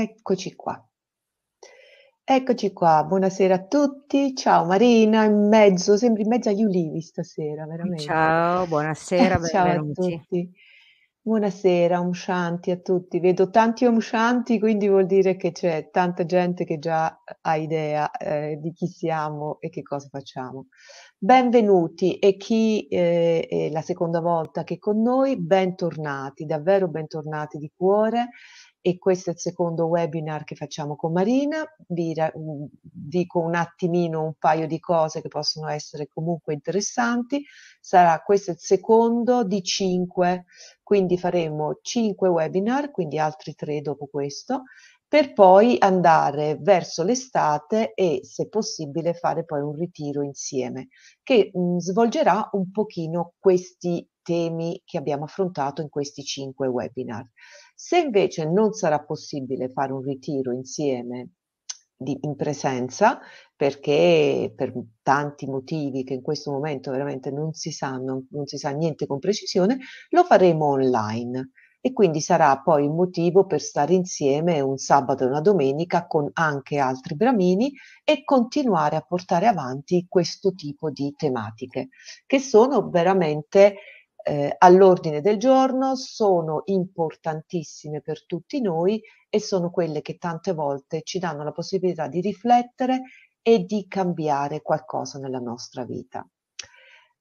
Eccoci qua. Eccoci qua, buonasera a tutti. Ciao Marina, in mezzo, sembri in mezzo agli ulivi stasera, veramente. Ciao, buonasera, eh, ciao a tutti. Buonasera, Om Shanti a tutti. Vedo tanti Om Shanti, quindi vuol dire che c'è tanta gente che già ha idea eh, di chi siamo e che cosa facciamo. Benvenuti e chi eh, è la seconda volta che è con noi, bentornati, davvero bentornati di cuore e questo è il secondo webinar che facciamo con Marina. Vi ra- mm, dico un attimino un paio di cose che possono essere comunque interessanti. Sarà questo il secondo di cinque, quindi faremo cinque webinar, quindi altri tre dopo questo, per poi andare verso l'estate e se possibile fare poi un ritiro insieme che mh, mm, svolgerà un pochino questi temi che abbiamo affrontato in questi cinque webinar. Se invece non sarà possibile fare un ritiro insieme di, in presenza, perché per tanti motivi che in questo momento veramente non si sanno, non si sa niente con precisione, lo faremo online e quindi sarà poi un motivo per stare insieme un sabato e una domenica con anche altri bramini e continuare a portare avanti questo tipo di tematiche che sono veramente eh, all'ordine del giorno, sono importantissime per tutti noi e sono quelle che tante volte ci danno la possibilità di riflettere e di cambiare qualcosa nella nostra vita.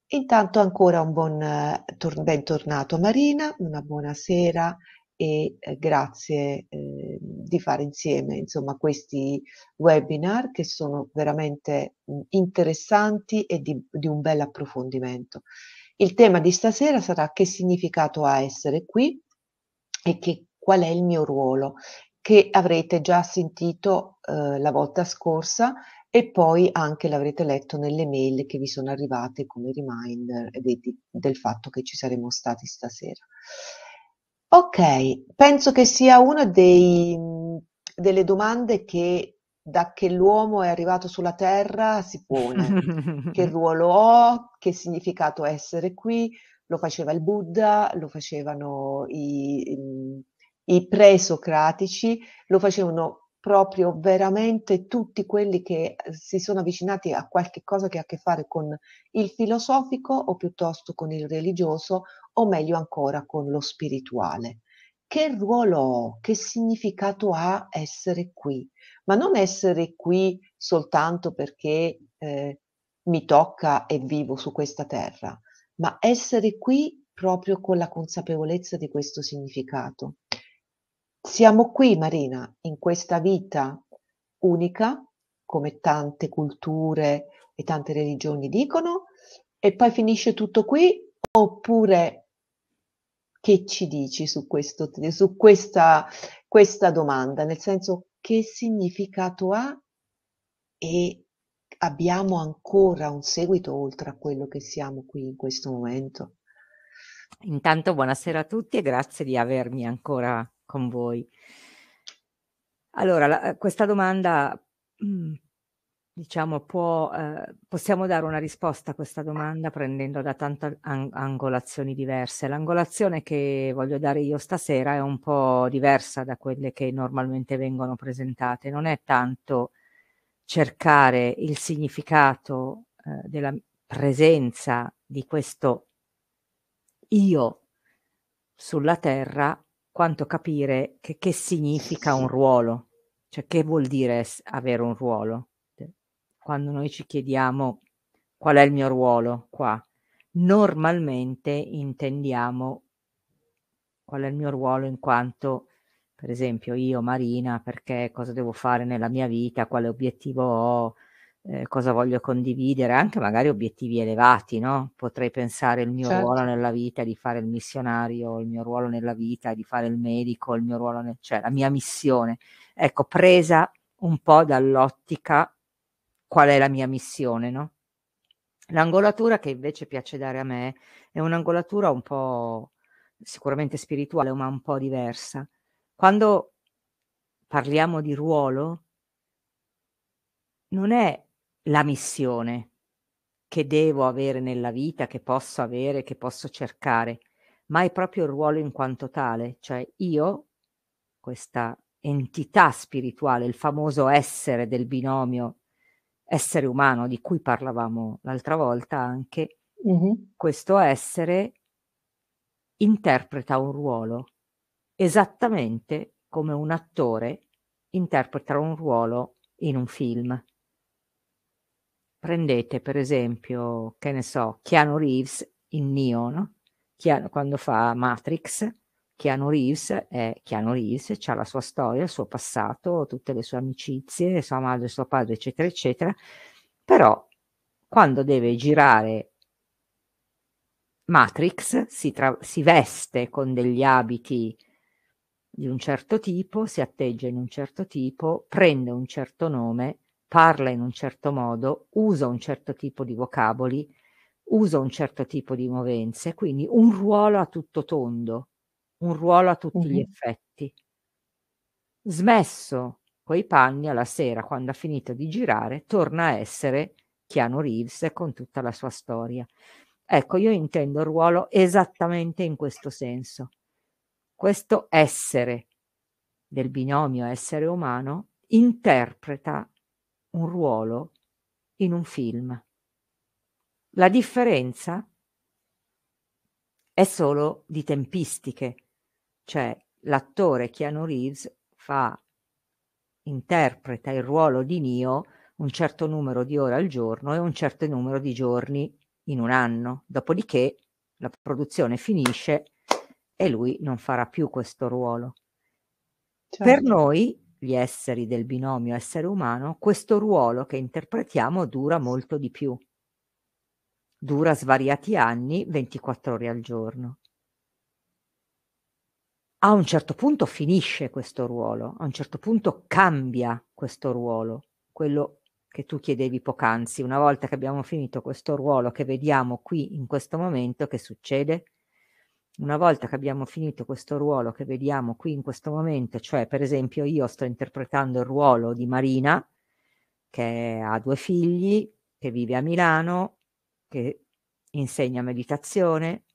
Intanto ancora un buon eh, tor- bentornato Marina, una buona sera e eh, grazie eh, di fare insieme insomma, questi webinar che sono veramente mh, mm, interessanti e di, di un bel approfondimento. Il tema di stasera sarà che significato ha essere qui e che, qual è il mio ruolo, che avrete già sentito eh, la volta scorsa e poi anche l'avrete letto nelle mail che vi sono arrivate come reminder di, del fatto che ci saremo stati stasera. Ok, penso che sia una dei, delle domande che da che l'uomo è arrivato sulla Terra si pone, che ruolo ho, che significato essere qui, lo faceva il Buddha, lo facevano i, i pre-socratici, lo facevano proprio veramente tutti quelli che si sono avvicinati a qualche cosa che ha a che fare con il filosofico o piuttosto con il religioso o meglio ancora con lo spirituale che ruolo ho, che significato ha essere qui, ma non essere qui soltanto perché eh, mi tocca e vivo su questa terra, ma essere qui proprio con la consapevolezza di questo significato. Siamo qui, Marina, in questa vita unica, come tante culture e tante religioni dicono, e poi finisce tutto qui, oppure che ci dici su, questo, su questa, questa domanda? Nel senso, che significato ha e abbiamo ancora un seguito oltre a quello che siamo qui in questo momento? Intanto buonasera a tutti e grazie di avermi ancora con voi. Allora, la, questa domanda mm, diciamo, può, eh, possiamo dare una risposta a questa domanda prendendo da tante ang- angolazioni diverse. L'angolazione che voglio dare io stasera è un po' diversa da quelle che normalmente vengono presentate. Non è tanto cercare il significato eh, della presenza di questo io sulla terra, quanto capire che, che significa un ruolo, cioè che vuol dire avere un ruolo quando noi ci chiediamo qual è il mio ruolo qua, normalmente intendiamo qual è il mio ruolo in quanto, per esempio, io Marina, perché cosa devo fare nella mia vita, quale obiettivo ho, eh, cosa voglio condividere, anche magari obiettivi elevati, no? Potrei pensare il mio certo. ruolo nella vita di fare il missionario, il mio ruolo nella vita di fare il medico, il mio ruolo, nel, cioè la mia missione. Ecco, presa un po' dall'ottica qual è la mia missione, no? L'angolatura che invece piace dare a me è un'angolatura un po' sicuramente spirituale, ma un po' diversa. Quando parliamo di ruolo, non è la missione che devo avere nella vita, che posso avere, che posso cercare, ma è proprio il ruolo in quanto tale, cioè io, questa entità spirituale, il famoso essere del binomio essere umano di cui parlavamo l'altra volta anche, mm-hmm. questo essere interpreta un ruolo esattamente come un attore interpreta un ruolo in un film. Prendete per esempio, che ne so, Keanu Reeves in Neo, no? Keanu, quando fa Matrix, Keanu Reeves è Keanu Reeves, ha la sua storia, il suo passato, tutte le sue amicizie, sua madre, suo padre, eccetera, eccetera, però quando deve girare Matrix si, tra- si veste con degli abiti di un certo tipo, si atteggia in un certo tipo, prende un certo nome, parla in un certo modo, usa un certo tipo di vocaboli, usa un certo tipo di movenze, quindi un ruolo a tutto tondo un ruolo a tutti gli Mh-mh. effetti. Smesso coi panni alla sera, quando ha finito di girare, torna a essere Keanu Reeves con tutta la sua storia. Ecco, io intendo il ruolo esattamente in questo senso. Questo essere del binomio essere umano interpreta un ruolo in un film. La differenza è solo di tempistiche cioè l'attore Keanu Reeves fa, interpreta il ruolo di Neo un certo numero di ore al giorno e un certo numero di giorni in un anno, dopodiché la produzione finisce e lui non farà più questo ruolo. Certo. Per noi, gli esseri del binomio essere umano, questo ruolo che interpretiamo dura molto di più. Dura svariati anni, 24 ore al giorno a un certo punto finisce questo ruolo, a un certo punto cambia questo ruolo, quello che tu chiedevi poc'anzi, una volta che abbiamo finito questo ruolo che vediamo qui in questo momento, che succede? Una volta che abbiamo finito questo ruolo che vediamo qui in questo momento, cioè per esempio io sto interpretando il ruolo di Marina, che ha due figli, che vive a Milano, che insegna meditazione,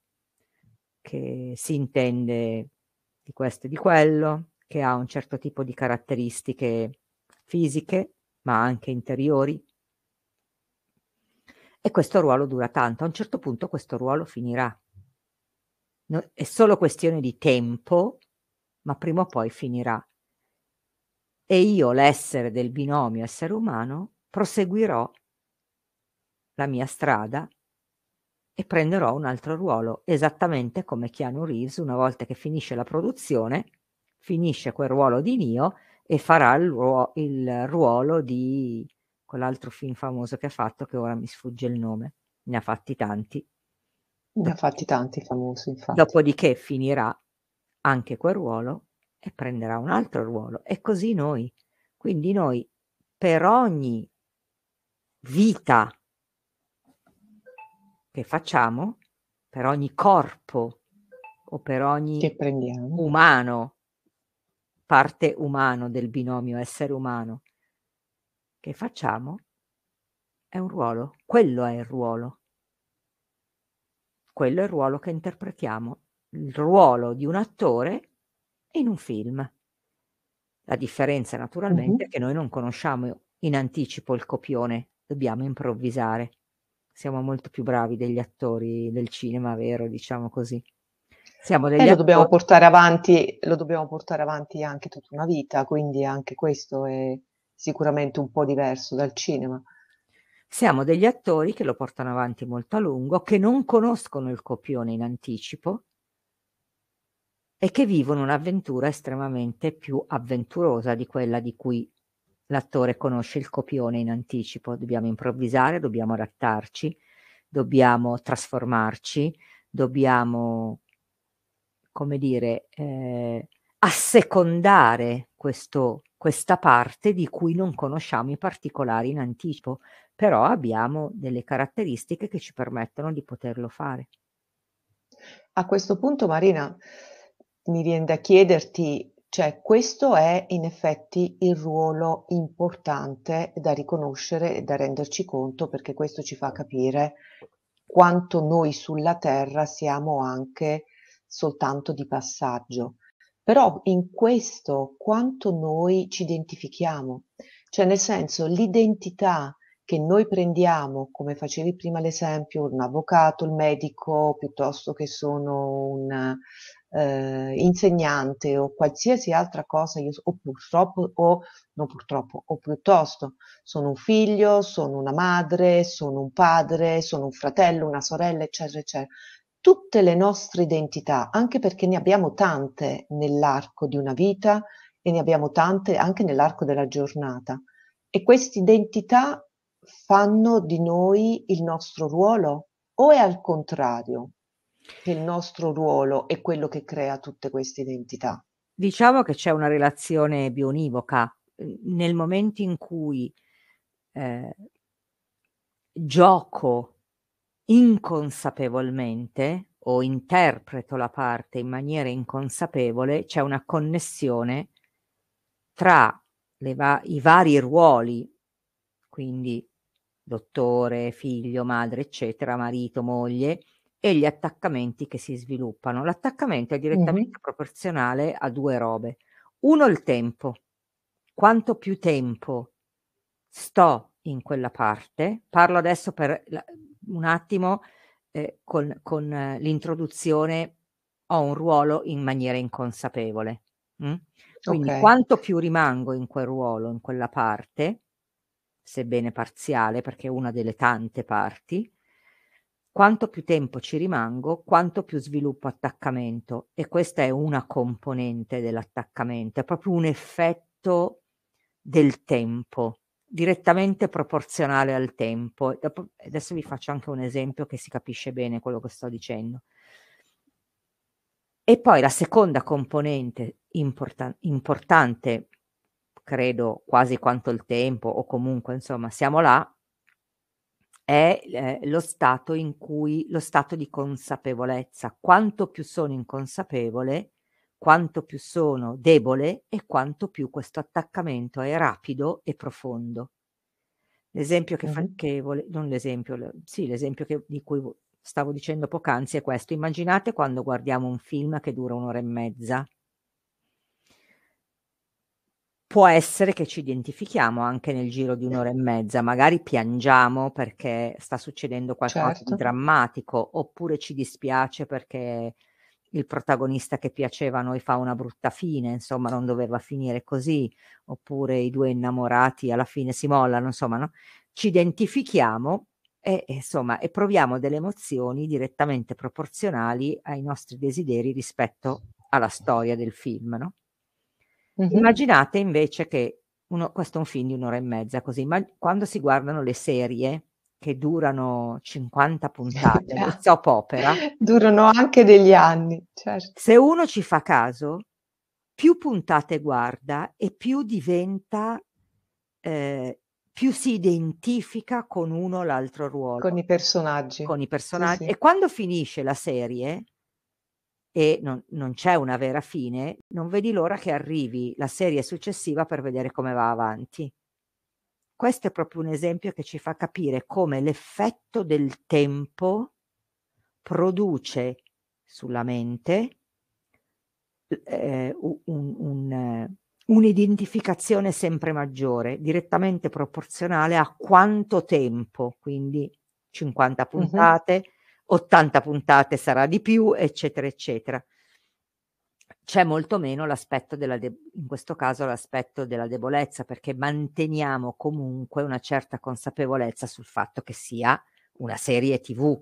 che si intende di questo e di quello, che ha un certo tipo di caratteristiche fisiche, ma anche interiori. E questo ruolo dura tanto, a un certo punto questo ruolo finirà. No, è solo questione di tempo, ma prima o poi finirà. E io, l'essere del binomio essere umano, proseguirò la mia strada e prenderò un altro ruolo, esattamente come Keanu Reeves una volta che finisce la produzione, finisce quel ruolo di Nio e farà il, ruolo, il ruolo di quell'altro film famoso che ha fatto che ora mi sfugge il nome, ne ha fatti tanti. Ne ha fatti tanti famosi, infatti. Dopodiché finirà anche quel ruolo e prenderà un altro ruolo e così noi. Quindi noi per ogni vita che facciamo, per ogni corpo o per ogni umano, parte umano del binomio essere umano, che facciamo, è un ruolo, quello è il ruolo. Quello è il ruolo che interpretiamo, il ruolo di un attore in un film. La differenza naturalmente mm-hmm. è che noi non conosciamo in anticipo il copione, dobbiamo improvvisare siamo molto più bravi degli attori del cinema vero, diciamo così. Siamo degli eh, attori... lo, dobbiamo portare avanti, lo dobbiamo portare avanti anche tutta una vita, quindi anche questo è sicuramente un po' diverso dal cinema. Siamo degli attori che lo portano avanti molto a lungo, che non conoscono il copione in anticipo, e che vivono un'avventura estremamente più avventurosa di quella di cui l'attore conosce il copione in anticipo, dobbiamo improvvisare, dobbiamo adattarci, dobbiamo trasformarci, dobbiamo, come dire, eh, assecondare questo, questa parte di cui non conosciamo i particolari in anticipo, però abbiamo delle caratteristiche che ci permettono di poterlo fare. A questo punto, Marina, mi viene da chiederti cioè, questo è in effetti il ruolo importante da riconoscere e da renderci conto, perché questo ci fa capire quanto noi sulla Terra siamo anche soltanto di passaggio. Però in questo quanto noi ci identifichiamo, cioè nel senso l'identità che noi prendiamo, come facevi prima l'esempio, un avvocato, il medico, piuttosto che sono un, eh, insegnante o qualsiasi altra cosa, io, o purtroppo, o non purtroppo, o piuttosto sono un figlio, sono una madre, sono un padre, sono un fratello, una sorella, eccetera, eccetera. Tutte le nostre identità, anche perché ne abbiamo tante nell'arco di una vita e ne abbiamo tante anche nell'arco della giornata. E queste identità fanno di noi il nostro ruolo o è al contrario, che il nostro ruolo è quello che crea tutte queste identità. Diciamo che c'è una relazione bionivoca. Eh, nel momento in cui eh, gioco inconsapevolmente o interpreto la parte in maniera inconsapevole, c'è una connessione tra va- i vari ruoli, quindi dottore, figlio, madre, eccetera, marito, moglie, e gli attaccamenti che si sviluppano. L'attaccamento è direttamente mm proporzionale a due robe. Uno, il tempo. Quanto più tempo sto in quella parte, parlo adesso per un attimo eh, con, con eh, l'introduzione, ho un ruolo in maniera inconsapevole. Mm? Quindi okay. quanto più rimango in quel ruolo, in quella parte, sebbene parziale, perché è una delle tante parti, quanto più tempo ci rimango, quanto più sviluppo attaccamento. E questa è una componente dell'attaccamento, è proprio un effetto del tempo, direttamente proporzionale al tempo. Adesso vi faccio anche un esempio che si capisce bene quello che sto dicendo. E poi la seconda componente importan- importante, credo quasi quanto il tempo, o comunque insomma siamo là, è eh, lo stato in cui lo stato di consapevolezza. Quanto più sono inconsapevole, quanto più sono debole e quanto più questo attaccamento è rapido e profondo. L'esempio che, fa, che vole, non l'esempio, sì, l'esempio che, di cui stavo dicendo poc'anzi è questo. Immaginate quando guardiamo un film che dura un'ora e mezza può essere che ci identifichiamo anche nel giro di un'ora e mezza, magari piangiamo perché sta succedendo qualcosa certo. di drammatico, oppure ci dispiace perché il protagonista che piaceva a noi fa una brutta fine, insomma non doveva finire così, oppure i due innamorati alla fine si mollano, insomma no? ci identifichiamo e, insomma, e proviamo delle emozioni direttamente proporzionali ai nostri desideri rispetto alla storia del film. No? Mm-hmm. Immaginate invece che uno, questo è un film di un'ora e mezza, così, ma quando si guardano le serie che durano 50 puntate, ah. soap opera, durano anche degli anni, certo. Se uno ci fa caso, più puntate guarda e più diventa eh, più si identifica con uno o l'altro ruolo. Con i personaggi. Con i personaggi. Sì, sì. E quando finisce la serie, e non, non c'è una vera fine, non vedi l'ora che arrivi la serie successiva per vedere come va avanti. Questo è proprio un esempio che ci fa capire come l'effetto del tempo produce sulla mente eh, un, un, un'identificazione sempre maggiore, direttamente proporzionale a quanto tempo, quindi 50 puntate, uh-huh. 80 puntate sarà di più, eccetera, eccetera. C'è molto meno l'aspetto della, de- in questo caso l'aspetto della debolezza, perché manteniamo comunque una certa consapevolezza sul fatto che sia una serie TV.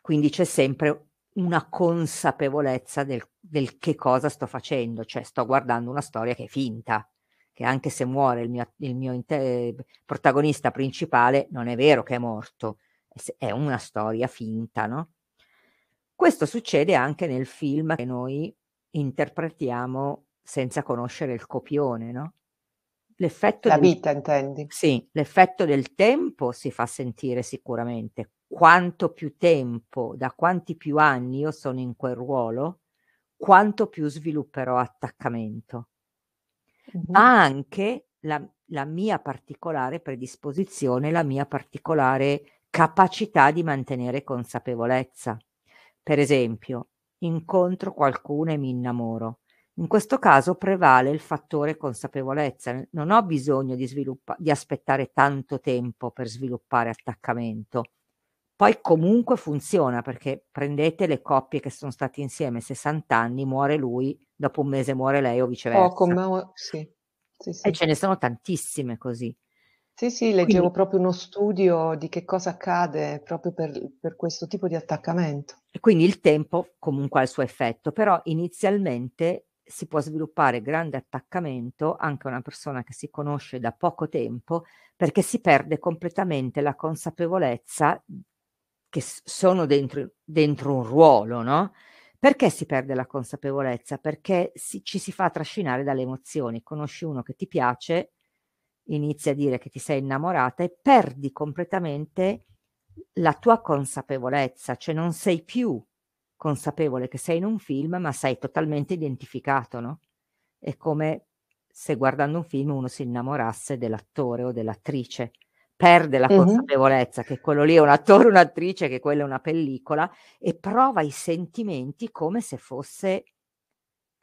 Quindi c'è sempre una consapevolezza del, del che cosa sto facendo, cioè sto guardando una storia che è finta che anche se muore il mio, il mio inter- protagonista principale, non è vero che è morto, è una storia finta, no? Questo succede anche nel film che noi interpretiamo senza conoscere il copione, no? L'effetto La del... vita, intendi? Sì, l'effetto del tempo si fa sentire sicuramente. Quanto più tempo, da quanti più anni io sono in quel ruolo, quanto più svilupperò attaccamento. Mm-hmm. Ma anche la, la mia particolare predisposizione, la mia particolare capacità di mantenere consapevolezza. Per esempio, incontro qualcuno e mi innamoro. In questo caso prevale il fattore consapevolezza, non ho bisogno di, sviluppa- di aspettare tanto tempo per sviluppare attaccamento. Poi comunque funziona perché prendete le coppie che sono state insieme 60 anni, muore lui, dopo un mese muore lei o viceversa. Oh, come... sì. Sì, sì. E ce ne sono tantissime così. Sì, sì, leggevo Quindi, proprio uno studio di che cosa accade proprio per, per, questo tipo di attaccamento. Quindi il tempo comunque ha il suo effetto, però inizialmente si può sviluppare grande attaccamento anche a una persona che si conosce da poco tempo perché si perde completamente la consapevolezza che sono dentro, dentro un ruolo, no? Perché si perde la consapevolezza? Perché si, ci si fa trascinare dalle emozioni. Conosci uno che ti piace inizi a dire che ti sei innamorata e perdi completamente la tua consapevolezza, cioè non sei più consapevole che sei in un film, ma sei totalmente identificato, no? È come se guardando un film uno si innamorasse dell'attore o dell'attrice, perde la uh-huh. consapevolezza che quello lì è un attore, o un'attrice, che quella è una pellicola e prova i sentimenti come se fosse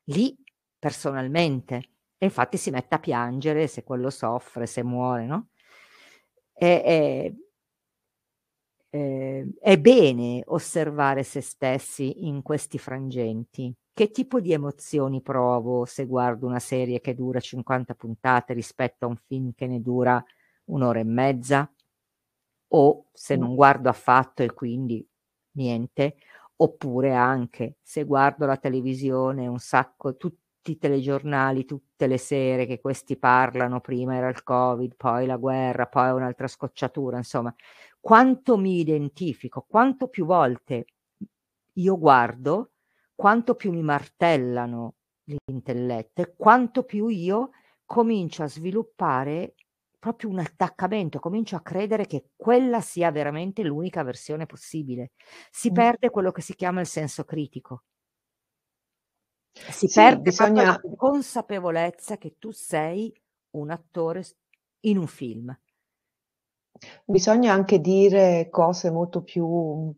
lì personalmente. E infatti si mette a piangere se quello soffre, se muore, no? E, è, è, è bene osservare se stessi in questi frangenti. Che tipo di emozioni provo se guardo una serie che dura 50 puntate rispetto a un film che ne dura un'ora e mezza? O se mm. non guardo affatto e quindi niente? Oppure anche se guardo la televisione un sacco, tutto i telegiornali tutte le sere che questi parlano, prima era il Covid, poi la guerra, poi un'altra scocciatura, insomma, quanto mi identifico, quanto più volte io guardo, quanto più mi martellano l'intelletto e quanto più io comincio a sviluppare proprio un attaccamento, comincio a credere che quella sia veramente l'unica versione possibile. Si mm. perde quello che si chiama il senso critico. Si sì, perde bisogna... la consapevolezza che tu sei un attore in un film. Bisogna anche dire cose molto più,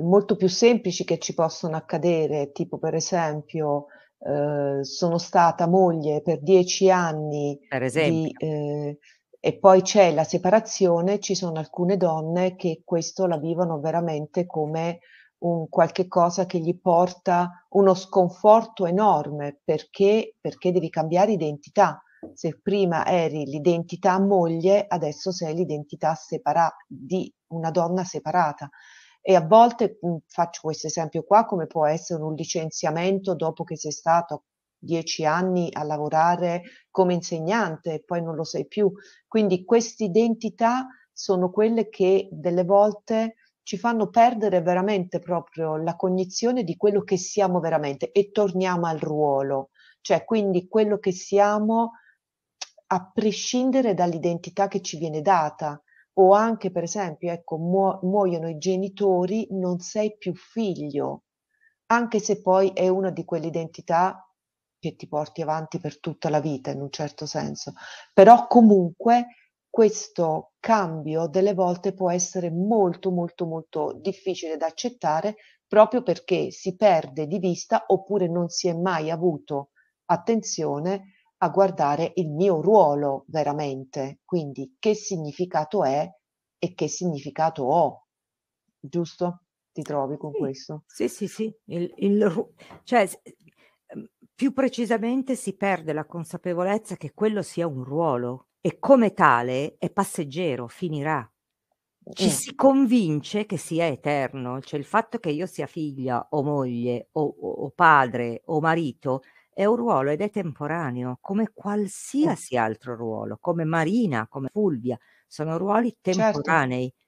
molto più semplici che ci possono accadere, tipo per esempio eh, sono stata moglie per dieci anni per di, eh, e poi c'è la separazione, ci sono alcune donne che questo la vivono veramente come un qualche cosa che gli porta uno sconforto enorme perché, perché devi cambiare identità. Se prima eri l'identità moglie, adesso sei l'identità separa- di una donna separata. E a volte mh, mm, faccio questo esempio qua, come può essere un licenziamento dopo che sei stato dieci anni a lavorare come insegnante e poi non lo sei più. Quindi queste identità sono quelle che delle volte ci fanno perdere veramente proprio la cognizione di quello che siamo veramente e torniamo al ruolo, cioè quindi quello che siamo a prescindere dall'identità che ci viene data o anche per esempio ecco muo- muoiono i genitori non sei più figlio anche se poi è una di quelle identità che ti porti avanti per tutta la vita in un certo senso però comunque questo cambio delle volte può essere molto molto molto difficile da accettare proprio perché si perde di vista oppure non si è mai avuto attenzione a guardare il mio ruolo veramente, quindi che significato è e che significato ho, giusto? Ti trovi con sì, questo? Sì, sì, sì, il, il, cioè, ehm, più precisamente si perde la consapevolezza che quello sia un ruolo, e come tale è passeggero, finirà. Ci mm. si convince che sia eterno, cioè il fatto che io sia figlia o moglie o, o padre o marito è un ruolo ed è temporaneo, come mm. qualsiasi mm. altro ruolo, come Marina, come Fulvia, sono ruoli certo. temporanei. Certo.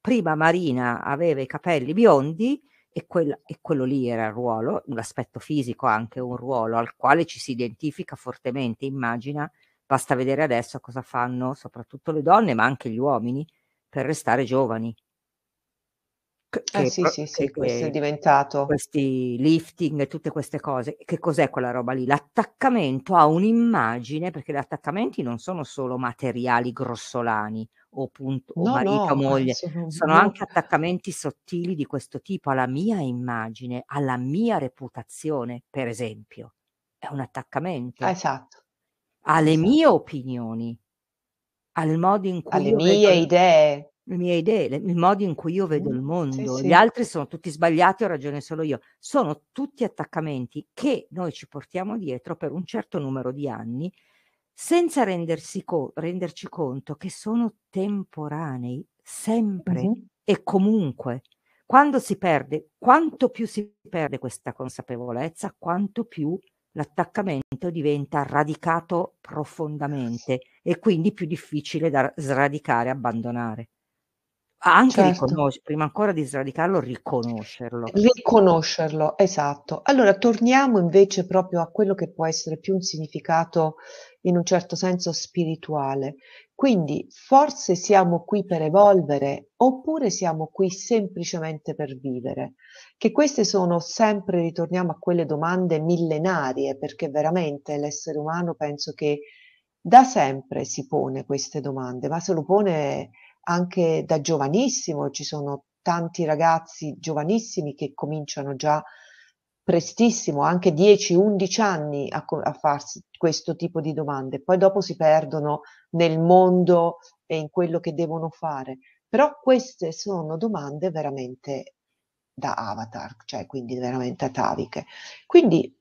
Prima Marina aveva i capelli biondi, e, quella, e, quello lì era il ruolo, l'aspetto fisico anche un ruolo al quale ci si identifica fortemente, immagina Basta vedere adesso cosa fanno soprattutto le donne, ma anche gli uomini, per restare giovani. Eh, che, eh sì, sì, sì, che, questo è diventato. Questi lifting e tutte queste cose. Che cos'è quella roba lì? L'attaccamento a un'immagine, perché gli attaccamenti non sono solo materiali grossolani o, punto, no, o marito no, moglie, no. sono anche attaccamenti sottili di questo tipo alla mia immagine, alla mia reputazione, per esempio. È un attaccamento. Esatto alle mie opinioni, al modo in cui... Alle mie vedo, idee. Le mie idee, le, il modo in cui io vedo il mondo. Sì, Gli altri sono tutti sbagliati, ho ragione solo io. Sono tutti attaccamenti che noi ci portiamo dietro per un certo numero di anni senza co- renderci conto che sono temporanei, sempre mm-hmm. e comunque. Quando si perde, quanto più si perde questa consapevolezza, quanto più l'attaccamento diventa radicato profondamente e quindi più difficile da sradicare, abbandonare. Anche certo. riconos- prima ancora di sradicarlo, riconoscerlo. Riconoscerlo, esatto. Allora torniamo invece proprio a quello che può essere più un significato in un certo senso spirituale. Quindi forse siamo qui per evolvere oppure siamo qui semplicemente per vivere? Che queste sono sempre, ritorniamo a quelle domande millenarie, perché veramente l'essere umano penso che da sempre si pone queste domande, ma se lo pone anche da giovanissimo, ci sono tanti ragazzi giovanissimi che cominciano già a prestissimo, anche 10-11 anni a, a, farsi questo tipo di domande, poi dopo si perdono nel mondo e in quello che devono fare, però queste sono domande veramente da avatar, cioè quindi veramente ataviche. Quindi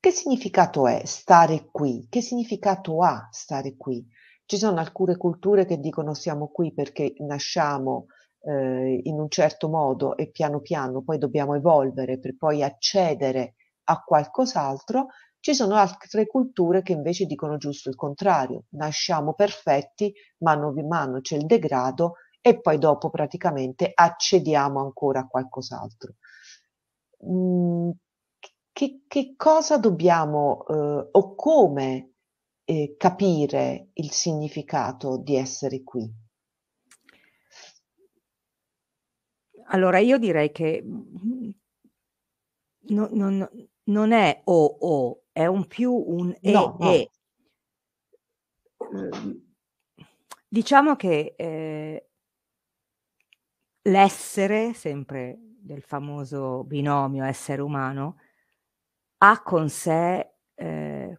che significato è stare qui? Che significato ha stare qui? Ci sono alcune culture che dicono siamo qui perché nasciamo, eh, in un certo modo e piano piano poi dobbiamo evolvere per poi accedere a qualcos'altro, ci sono altre culture che invece dicono giusto il contrario, nasciamo perfetti, mano in mano c'è il degrado e poi dopo praticamente accediamo ancora a qualcos'altro. Mm, che, che, cosa dobbiamo eh, o come eh, capire il significato di essere qui? Allora io direi che mm, non, non, non è o o, è un più un e no, no. Ehm, diciamo che eh, l'essere, sempre del famoso binomio essere umano, ha con sé eh,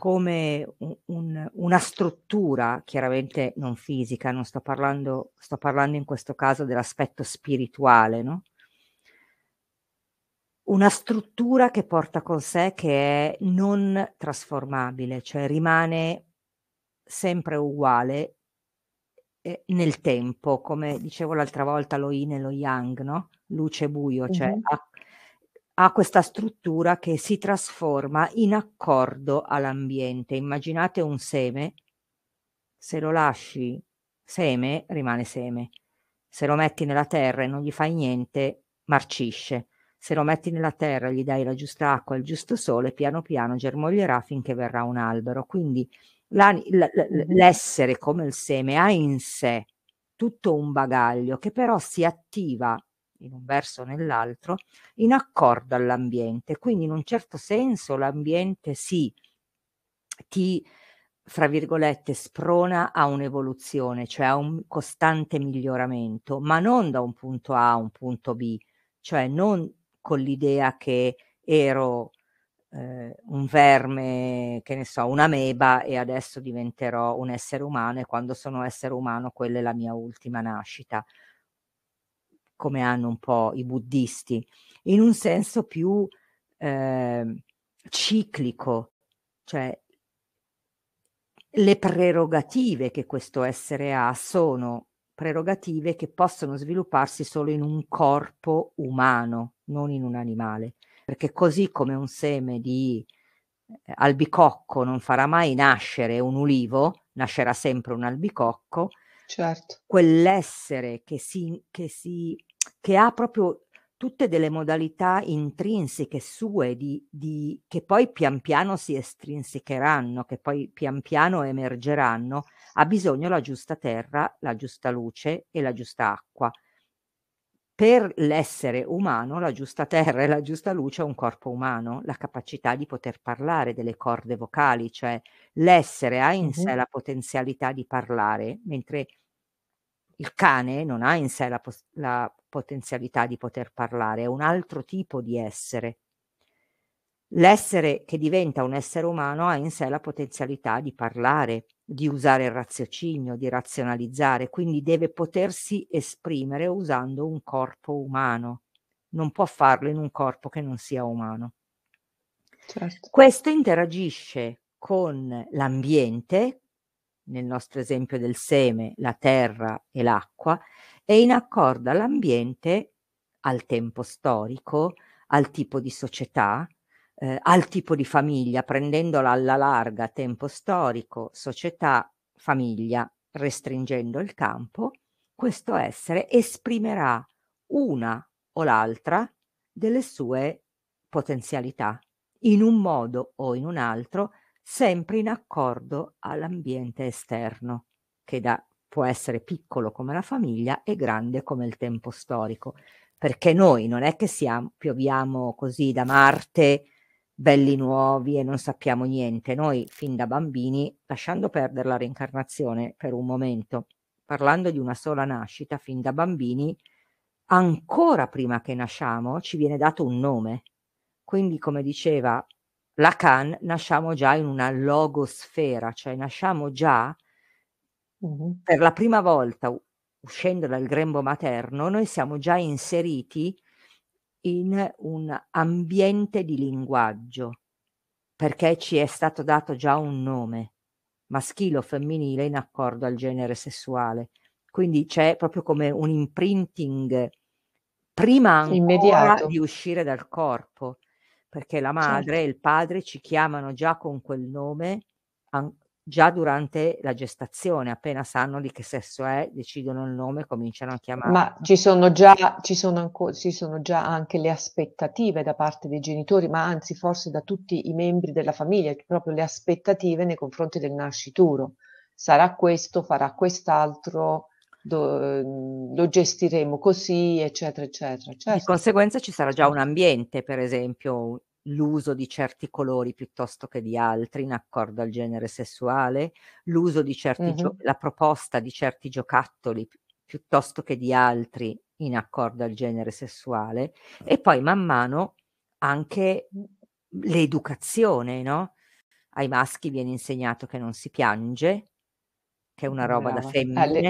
come un, un, una struttura, chiaramente non fisica, non sto parlando, sto parlando in questo caso dell'aspetto spirituale, no? una struttura che porta con sé che è non trasformabile, cioè rimane sempre uguale eh, nel tempo, come dicevo l'altra volta lo yin e lo yang, no? luce e buio, uh-huh. cioè ha questa struttura che si trasforma in accordo all'ambiente. Immaginate un seme, se lo lasci seme rimane seme, se lo metti nella terra e non gli fai niente marcisce, se lo metti nella terra e gli dai la giusta acqua e il giusto sole, piano piano germoglierà finché verrà un albero. Quindi la, l'essere come il seme ha in sé tutto un bagaglio che però si attiva in un verso o nell'altro, in accordo all'ambiente. Quindi in un certo senso l'ambiente si ti, fra virgolette, sprona a un'evoluzione, cioè a un costante miglioramento, ma non da un punto A a un punto B, cioè non con l'idea che ero eh, un verme, che ne so, un'ameba e adesso diventerò un essere umano e quando sono essere umano quella è la mia ultima nascita come hanno un po' i buddhisti, in un senso più eh, ciclico, cioè le prerogative che questo essere ha sono prerogative che possono svilupparsi solo in un corpo umano, non in un animale, perché così come un seme di eh, albicocco non farà mai nascere un ulivo, nascerà sempre un albicocco, certo. quell'essere che si, che si che ha proprio tutte delle modalità intrinseche sue di, di, che poi pian piano si estrinsecheranno, che poi pian piano emergeranno, ha bisogno la giusta terra, la giusta luce e la giusta acqua. Per l'essere umano la giusta terra e la giusta luce è un corpo umano, la capacità di poter parlare delle corde vocali, cioè l'essere ha in uh-huh. sé la potenzialità di parlare, mentre il cane non ha in sé la, pos- la potenzialità di poter parlare, è un altro tipo di essere. L'essere che diventa un essere umano ha in sé la potenzialità di parlare, di usare il raziocinio, di razionalizzare, quindi deve potersi esprimere usando un corpo umano, non può farlo in un corpo che non sia umano. Certo. Questo interagisce con l'ambiente, nel nostro esempio del seme, la terra e l'acqua, è in accordo all'ambiente, al tempo storico, al tipo di società, eh, al tipo di famiglia, prendendola alla larga tempo storico, società, famiglia, restringendo il campo, questo essere esprimerà una o l'altra delle sue potenzialità in un modo o in un altro sempre in accordo all'ambiente esterno, che da, può essere piccolo come la famiglia e grande come il tempo storico, perché noi non è che siamo, pioviamo così da Marte, belli nuovi e non sappiamo niente, noi fin da bambini, lasciando perdere la reincarnazione per un momento, parlando di una sola nascita, fin da bambini, ancora prima che nasciamo ci viene dato un nome. Quindi, come diceva Lacan nasciamo già in una logosfera, cioè nasciamo già mm-hmm. per la prima volta uscendo dal grembo materno, noi siamo già inseriti in un ambiente di linguaggio, perché ci è stato dato già un nome, maschile o femminile, in accordo al genere sessuale. Quindi c'è proprio come un imprinting prima ancora Immediato. di uscire dal corpo perché la madre certo. e il padre ci chiamano già con quel nome, an- già durante la gestazione, appena sanno di che sesso è, decidono il nome, cominciano a chiamarlo. Ma ci sono già, ci sono anco, ci sono già anche le aspettative da parte dei genitori, ma anzi forse da tutti i membri della famiglia, proprio le aspettative nei confronti del nascituro. Sarà questo, farà quest'altro, do, mhmm, lo gestiremo così, eccetera, eccetera. Certo. Di conseguenza ci sarà già un ambiente, per esempio, l'uso di certi colori piuttosto che di altri in accordo al genere sessuale, l'uso di certi mm-hmm. gio- la proposta di certi giocattoli piuttosto che di altri in accordo al genere sessuale e poi man mano anche l'educazione, no? Ai maschi viene insegnato che non si piange, che è una roba Brava. da femmine. Alle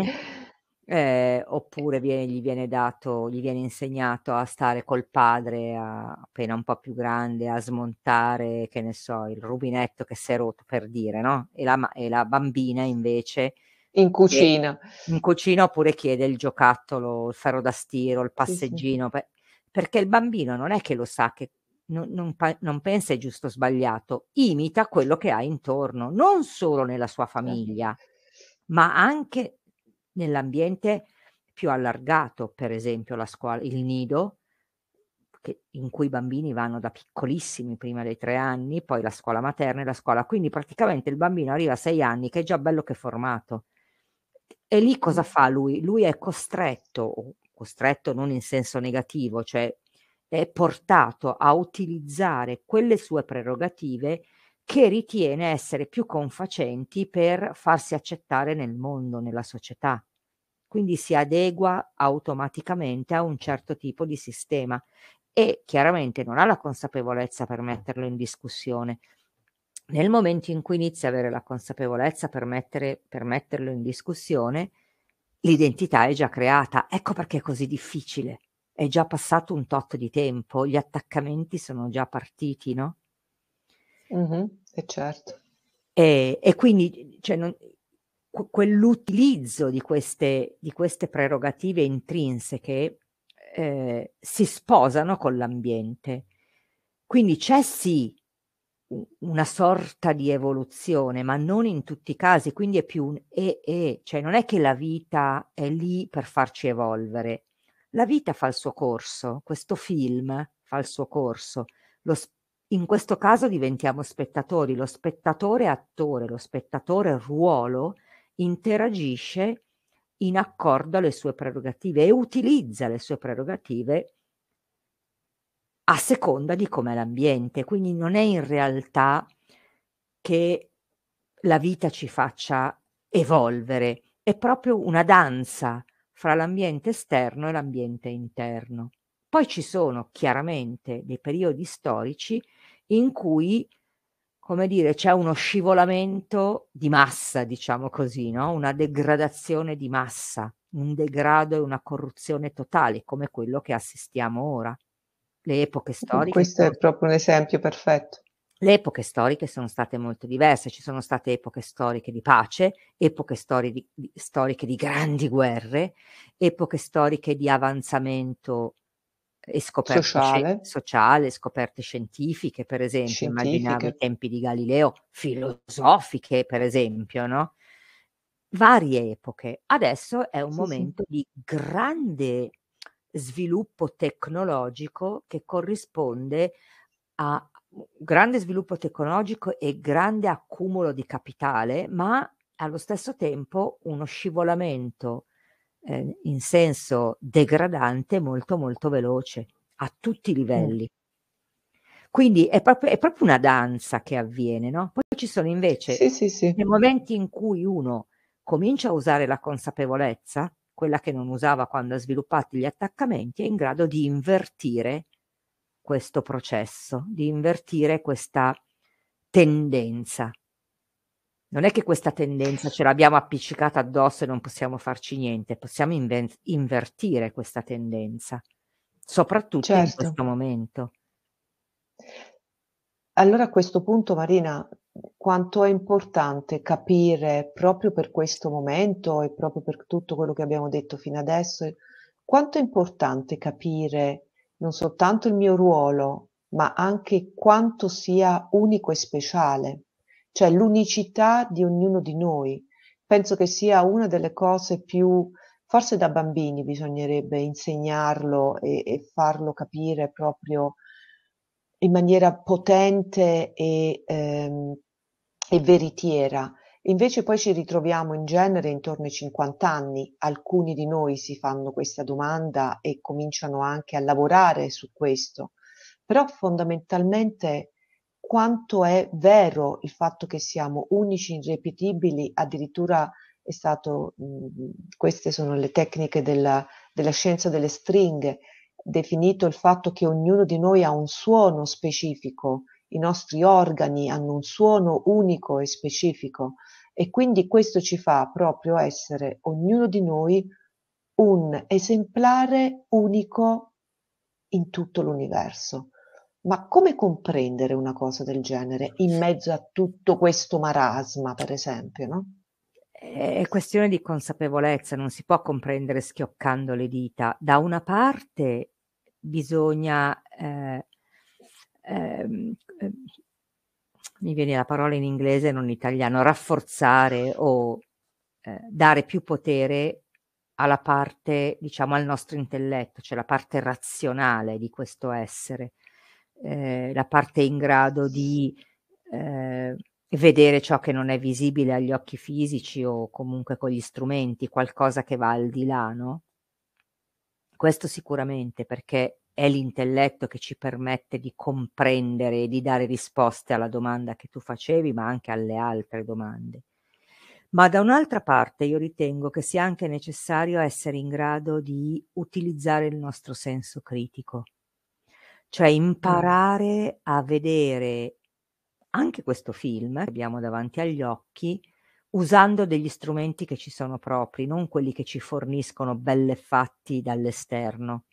Ehm, oppure viene gli viene dato gli viene insegnato a stare col padre a, appena un po' più grande, a smontare, che ne so, il rubinetto che si è rotto, per dire, no? E la, e la bambina invece... In cucina. Chiede, in cucina oppure chiede il giocattolo, il ferro da stiro, il passeggino, sì, sì. Per, perché il bambino non è che lo sa che non, non, non, pensa è giusto o sbagliato, imita quello che ha intorno, non solo nella sua certo. famiglia, ma anche nell'ambiente più allargato, per esempio la scuola, il nido, che, in cui i bambini vanno da piccolissimi, prima dei tre anni, poi la scuola materna e la scuola. Quindi praticamente il bambino arriva a sei anni che è già bello che è formato. E lì cosa fa lui? Lui è costretto, costretto non in senso negativo, cioè è portato a utilizzare quelle sue prerogative che ritiene essere più confacenti per farsi accettare nel mondo, nella società. Quindi si adegua automaticamente a un certo tipo di sistema e chiaramente non ha la consapevolezza per metterlo in discussione. Nel momento in cui inizia ad avere la consapevolezza per, mettere, per metterlo in discussione, l'identità è già creata. Ecco perché è così difficile. È già passato un tot di tempo, gli attaccamenti sono già partiti, no? Mm-hmm, e certo. E, e quindi cioè, non, quell'utilizzo di queste, di queste, prerogative intrinseche eh, si sposano con l'ambiente. Quindi c'è sì una sorta di evoluzione, ma non in tutti i casi, quindi è più un e e, cioè non è che la vita è lì per farci evolvere. La vita fa il suo corso, questo film fa il suo corso, lo, in questo caso diventiamo spettatori, lo spettatore attore, lo spettatore ruolo interagisce in accordo alle sue prerogative e utilizza le sue prerogative a seconda di com'è l'ambiente. Quindi non è in realtà che la vita ci faccia evolvere, è proprio una danza fra l'ambiente esterno e l'ambiente interno. Poi ci sono chiaramente dei periodi storici in cui, come dire, c'è uno scivolamento di massa, diciamo così, no? una degradazione di massa, un degrado e una corruzione totale, come quello che assistiamo ora. Le epoche mm, storiche. Questo è proprio un esempio perfetto. Le epoche storiche sono state molto diverse, ci sono state epoche storiche di pace, epoche storiche di, storiche di grandi guerre, epoche storiche di avanzamento e scoperte sociale. sociale. scoperte scientifiche, per esempio, scientifiche. i tempi di Galileo, filosofiche, per esempio, no? Varie epoche. Adesso è un sì, momento sì. di grande sviluppo tecnologico che corrisponde a grande sviluppo tecnologico e grande accumulo di capitale, ma allo stesso tempo uno scivolamento eh, in senso degradante molto molto veloce a tutti i livelli. Mm. Quindi è proprio, è proprio, una danza che avviene, no? Poi ci sono invece sì, sì, sì. i momenti in cui uno comincia a usare la consapevolezza, quella che non usava quando ha sviluppato gli attaccamenti, è in grado di invertire questo processo, di invertire questa tendenza non è che questa tendenza ce l'abbiamo appiccicata addosso e non possiamo farci niente, possiamo inven- invertire questa tendenza, soprattutto certo. in questo momento. Allora a questo punto, Marina, quanto è importante capire proprio per questo momento e proprio per tutto quello che abbiamo detto fino adesso, quanto è importante capire non soltanto il mio ruolo, ma anche quanto sia unico e speciale cioè l'unicità di ognuno di noi. Penso che sia una delle cose più, forse da bambini bisognerebbe insegnarlo e, e farlo capire proprio in maniera potente e, ehm, e veritiera. Invece poi ci ritroviamo in genere intorno ai 50 anni, alcuni di noi si fanno questa domanda e cominciano anche a lavorare su questo, però fondamentalmente quanto è vero il fatto che siamo unici, irrepetibili, addirittura è stato, mh, queste sono le tecniche della, della scienza delle stringhe, definito il fatto che ognuno di noi ha un suono specifico, i nostri organi hanno un suono unico e specifico e quindi questo ci fa proprio essere ognuno di noi un esemplare unico in tutto l'universo. Ma come comprendere una cosa del genere in mezzo a tutto questo marasma, per esempio, no? È questione di consapevolezza, non si può comprendere schioccando le dita. Da una parte bisogna, eh, eh, mi viene la parola in inglese e non in italiano, rafforzare o eh, dare più potere alla parte, diciamo, al nostro intelletto, cioè la parte razionale di questo essere. Eh, la parte in grado di eh, vedere ciò che non è visibile agli occhi fisici o comunque con gli strumenti, qualcosa che va al di là, no? Questo sicuramente perché è l'intelletto che ci permette di comprendere e di dare risposte alla domanda che tu facevi, ma anche alle altre domande. Ma da un'altra parte io ritengo che sia anche necessario essere in grado di utilizzare il nostro senso critico cioè imparare a vedere anche questo film che abbiamo davanti agli occhi usando degli strumenti che ci sono propri, non quelli che ci forniscono belle fatti dall'esterno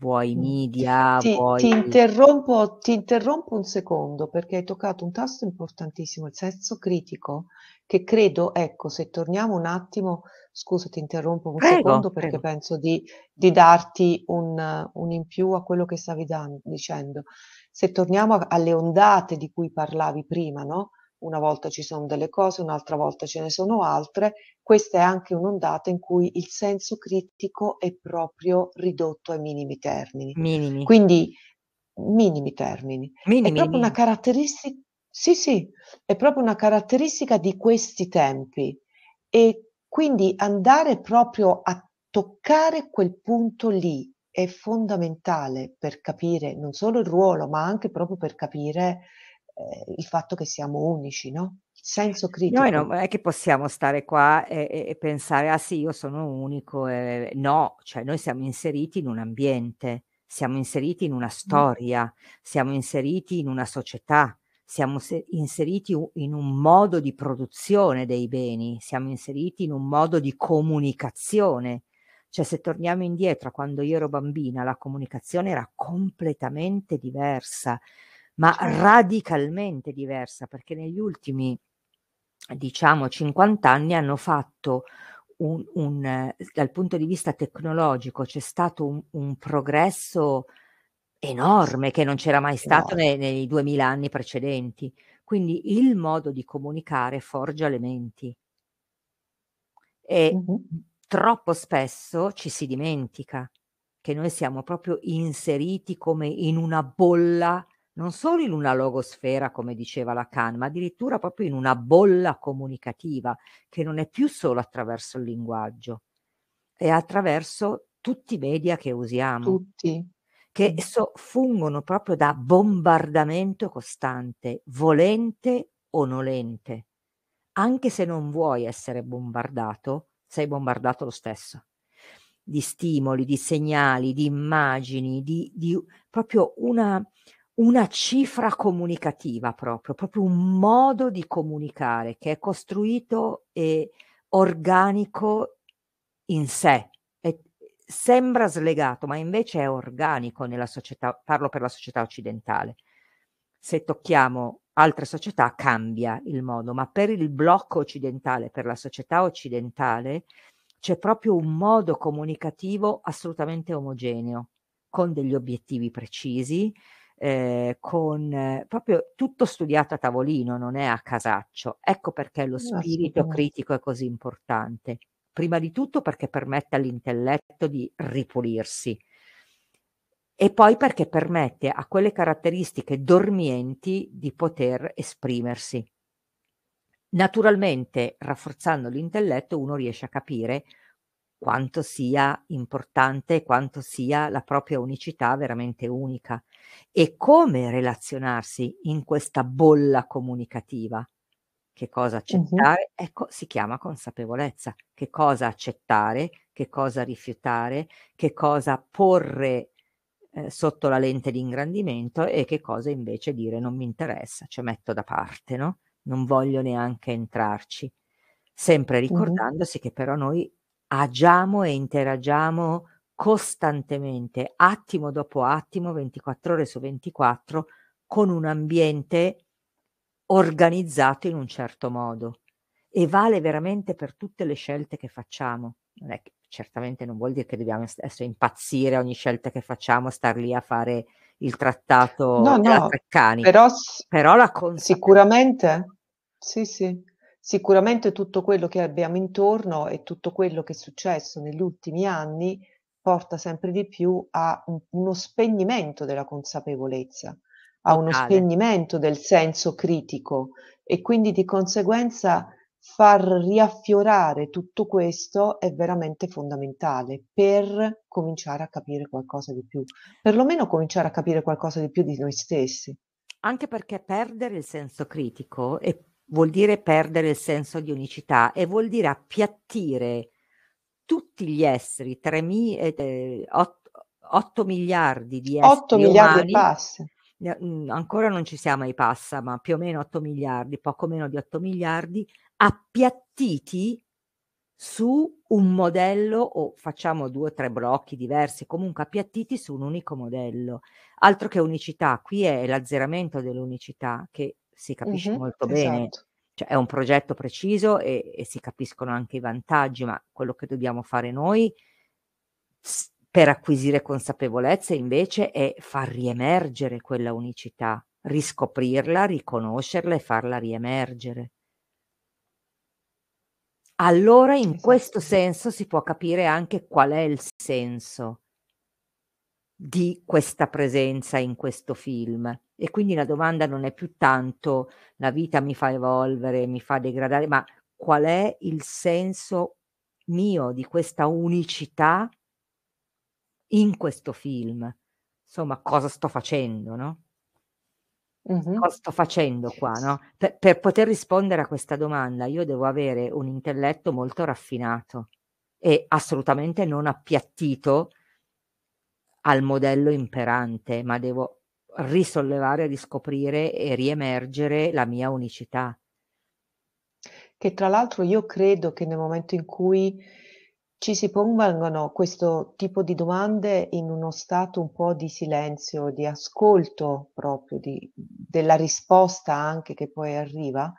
vuoi media, ti, vuoi... Ti interrompo, ti interrompo un secondo perché hai toccato un tasto importantissimo, il senso critico, che credo, ecco, se torniamo un attimo, scusa ti interrompo un prego, secondo perché prego. penso di, di darti un, un, in più a quello che stavi dan- dicendo, se torniamo alle ondate di cui parlavi prima, no? una volta ci sono delle cose, un'altra volta ce ne sono altre. Questa è anche un'ondata in cui il senso critico è proprio ridotto ai minimi termini. Minimi. Quindi minimi termini. Minimi, è proprio una caratteristica sì, sì, è proprio una caratteristica di questi tempi e quindi andare proprio a toccare quel punto lì è fondamentale per capire non solo il ruolo, ma anche proprio per capire eh, il fatto che siamo unici, no? Senso critico. Noi non è che possiamo stare qua e, e, pensare, ah sì, io sono unico. E... no, cioè noi siamo inseriti in un ambiente, siamo inseriti in una mm. storia, mm. siamo inseriti in una società, siamo se- inseriti in un modo di produzione dei beni, siamo inseriti in un modo di comunicazione. Cioè, se torniamo indietro a quando io ero bambina, la comunicazione era completamente diversa ma certo. radicalmente diversa, perché negli ultimi, diciamo, 50 anni hanno fatto un, un dal punto di vista tecnologico, c'è stato un, un progresso enorme che non c'era mai stato no. nei, nei 2000 anni precedenti. Quindi il modo di comunicare forgia le menti. E uh-huh. troppo spesso ci si dimentica che noi siamo proprio inseriti come in una bolla non solo in una logosfera, come diceva Lacan, ma addirittura proprio in una bolla comunicativa che non è più solo attraverso il linguaggio, è attraverso tutti i media che usiamo. Tutti. Che so, fungono proprio da bombardamento costante, volente o nolente. Anche se non vuoi essere bombardato, sei bombardato lo stesso di stimoli, di segnali, di immagini, di, di proprio una, una cifra comunicativa proprio, proprio un modo di comunicare che è costruito e organico in sé. E sembra slegato, ma invece è organico nella società, parlo per la società occidentale. Se tocchiamo altre società cambia il modo, ma per il blocco occidentale, per la società occidentale, c'è proprio un modo comunicativo assolutamente omogeneo, con degli obiettivi precisi, eh, con eh, proprio tutto studiato a tavolino, non è a casaccio. Ecco perché lo ah, spirito critico è così importante. Prima di tutto perché permette all'intelletto di ripulirsi e poi perché permette a quelle caratteristiche dormienti di poter esprimersi. Naturalmente, rafforzando l'intelletto, uno riesce a capire quanto sia importante, quanto sia la propria unicità veramente unica e come relazionarsi in questa bolla comunicativa. Che cosa accettare? Uh-huh. Ecco, si chiama consapevolezza. Che cosa accettare, che cosa rifiutare, che cosa porre eh, sotto la lente di ingrandimento e che cosa invece dire non mi interessa, cioè metto da parte, no? Non voglio neanche entrarci. Sempre ricordandosi uh-huh. che però noi agiamo e interagiamo costantemente, attimo dopo attimo, 24 ore su 24, con un ambiente organizzato in un certo modo. E vale veramente per tutte le scelte che facciamo. Non è che, certamente non vuol dire che dobbiamo adesso impazzire ogni scelta che facciamo, star lì a fare il trattato no, no, però, però, la consapevolezza... Sicuramente, sì, sì, sicuramente tutto quello che abbiamo intorno e tutto quello che è successo negli ultimi anni porta sempre di più a un, uno spegnimento della consapevolezza, a uno Totale. spegnimento del senso critico e quindi di conseguenza far riaffiorare tutto questo è veramente fondamentale per cominciare a capire qualcosa di più, perlomeno cominciare a capire qualcosa di più di noi stessi. Anche perché perdere il senso critico è, vuol dire perdere il senso di unicità e vuol dire appiattire tutti gli esseri, 3, 8, 8 miliardi di esseri 8 miliardi umani, passi. Mm, ancora non ci siamo ai passa, ma più o meno 8 miliardi, poco meno di 8 miliardi, appiattiti su un modello o facciamo due o tre blocchi diversi, comunque appiattiti su un unico modello. Altro che unicità, qui è l'azzeramento dell'unicità che si capisce uh-huh, molto esatto. bene cioè è un progetto preciso e, e si capiscono anche i vantaggi, ma quello che dobbiamo fare noi per acquisire consapevolezza invece è far riemergere quella unicità, riscoprirla, riconoscerla e farla riemergere. Allora in esatto, questo senso si può capire anche qual è il senso di questa presenza in questo film. E quindi la domanda non è più tanto la vita mi fa evolvere, mi fa degradare, ma qual è il senso mio di questa unicità in questo film? Insomma, cosa sto facendo, no? Mm-hmm. Cosa sto facendo qua, no? Per, per poter rispondere a questa domanda io devo avere un intelletto molto raffinato e assolutamente non appiattito al modello imperante, ma devo risollevare, riscoprire e riemergere la mia unicità. Che tra l'altro io credo che nel momento in cui ci si pongono questo tipo di domande in uno stato un po' di silenzio, di ascolto proprio, di, della risposta anche che poi arriva,